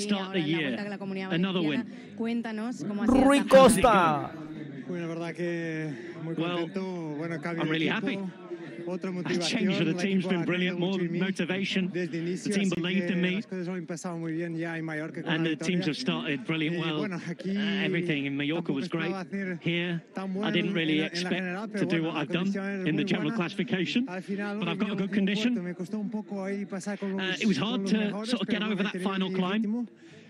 start the year. Another win. Cuéntanos cómo Rui Costa. Bueno, la verdad que muy contento. Bueno, cambio I'm really happy. A change for the team's been brilliant, more motivation. The team believed in me, and the teams have started brilliant eh, well. everything in Mallorca was great. Here, I didn't really expect to do what I've done in the general classification, but I've got a good condition. Uh, it was hard to sort of get over that final climb.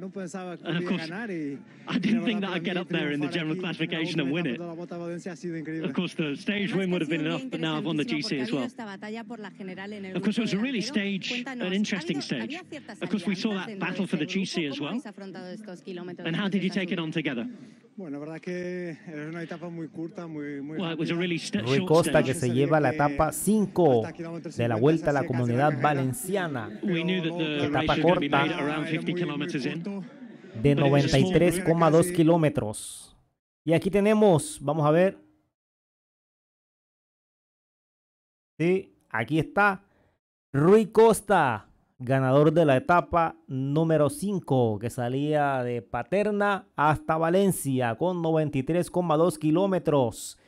no pensaba que of course, ganar y, I didn't think that I'd get up there in the general classification and win it. Of course, the stage win would have been enough, but now I've won the GC as well. Of course, it was a really stage, an interesting stage. Of course, we saw that battle for the GC as well. And how did you take it on together? Bueno, la verdad que una etapa muy corta, muy, Rui Costa que se lleva la etapa 5 de la vuelta a la comunidad valenciana. Etapa corta de 93,2 kilómetros. Y aquí tenemos, vamos a ver. Sí, aquí está Rui Costa ganador de la etapa número 5 que salía de Paterna hasta Valencia con 93,2 kilómetros.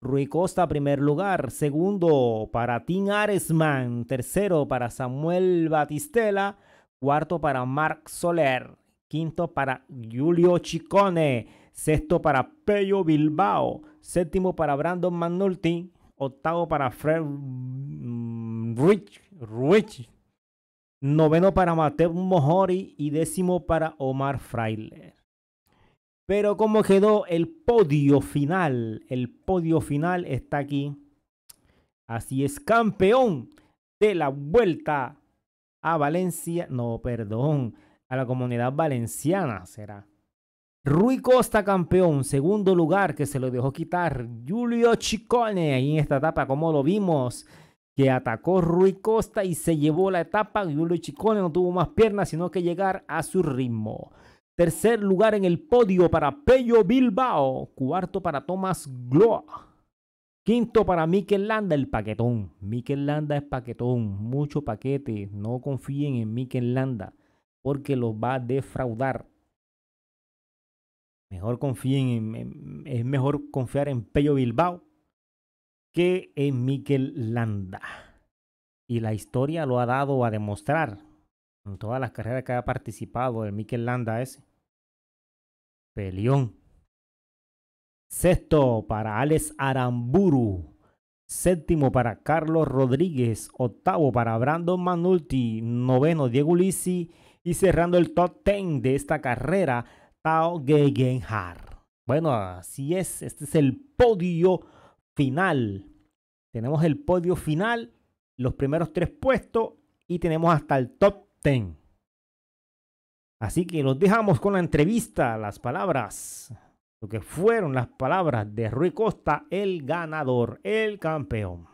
Rui Costa primer lugar, segundo para Tim Aresman, tercero para Samuel Batistela, cuarto para Marc Soler, quinto para Julio Chicone, sexto para Pello Bilbao, séptimo para Brandon Manulti, octavo para Fred mm, Rich, Rich, noveno para Mateo Mojori y décimo para Omar Fraile. Pero como quedó el podio final, el podio final está aquí. Así es, campeón de la vuelta a Valencia, no, perdón, a la comunidad valenciana será. Rui Costa campeón, segundo lugar que se lo dejó quitar Julio Chicone ahí en esta etapa, como lo vimos que atacó Rui Costa y se llevó la etapa. Julio Chicone no tuvo más piernas sino que llegar a su ritmo. Tercer lugar en el podio para Pello Bilbao. Cuarto para Tomás Gloa. Quinto para Mikel Landa, el paquetón. Mikel Landa es paquetón, mucho paquete. No confíen en Mikel Landa porque los va a defraudar. Mejor confíen es mejor confiar en Pello Bilbao que es Miquel Landa. Y la historia lo ha dado a demostrar en todas las carreras que ha participado el Miquel Landa ese. Peleón. Sexto para Alex Aramburu. Séptimo para Carlos Rodríguez. Octavo para Brandon Manulti. Noveno Diego Ulisi. Y cerrando el top ten de esta carrera, Tao Gegenhardt. Bueno, así es. Este es el podio final. Tenemos el podio final, los primeros tres puestos y tenemos hasta el top ten Así que los dejamos con la entrevista, las palabras, lo que fueron las palabras de Rui Costa, el ganador, el campeón.